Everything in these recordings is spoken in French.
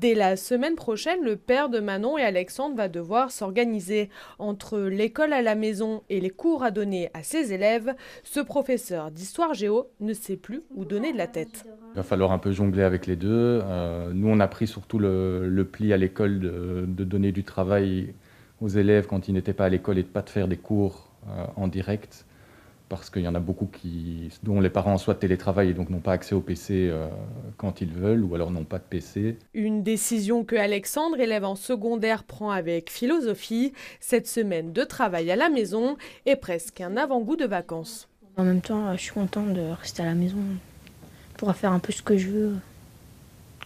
Dès la semaine prochaine, le père de Manon et Alexandre va devoir s'organiser. Entre l'école à la maison et les cours à donner à ses élèves, ce professeur d'histoire géo ne sait plus où donner de la tête. Il va falloir un peu jongler avec les deux. Euh, nous, on a pris surtout le, pli à l'école de, donner du travail aux élèves quand ils n'étaient pas à l'école et de ne pas de faire des cours euh, en direct parce qu'il y en a beaucoup qui, dont les parents soit télétravaillent et donc n'ont pas accès au PC euh, quand ils veulent ou alors n'ont pas de PC. Une décision que Alexandre, élève en secondaire, prend avec philosophie. Cette semaine de travail à la maison est presque un avant-goût de vacances. En même temps, euh, je suis contente de rester à la maison. pour faire un peu ce que je veux,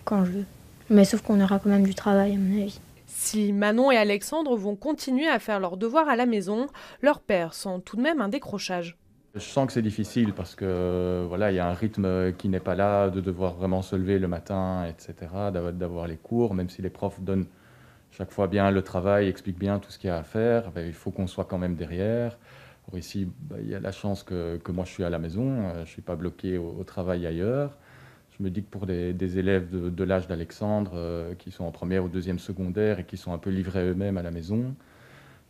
quand je veux. Mais sauf qu'on aura quand même du travail, à mon avis. Si Manon et Alexandre vont continuer à faire leurs devoirs à la maison, leur père sent tout de même un décrochage. Je sens que c'est difficile parce que voilà, il y a un rythme qui n'est pas là, de devoir vraiment se lever le matin, etc., d'avoir les cours, même si les profs donnent chaque fois bien le travail, expliquent bien tout ce qu'il y a à faire, ben, il faut qu'on soit quand même derrière. ici, ben, il y a la chance que, que, moi je suis à la maison, euh, je ne suis pas bloqué au, travail ailleurs. Je me dis que pour des, élèves de, l'âge d'Alexandre, euh, qui sont en première ou deuxième secondaire et qui sont un peu livrés eux-mêmes à la maison,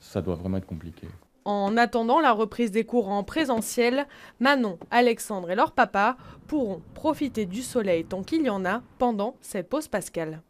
ça doit vraiment être compliqué. En attendant la reprise des courants présentiels, Manon, Alexandre et leur papa pourront profiter du soleil tant qu'il y en a pendant cette pause pascale.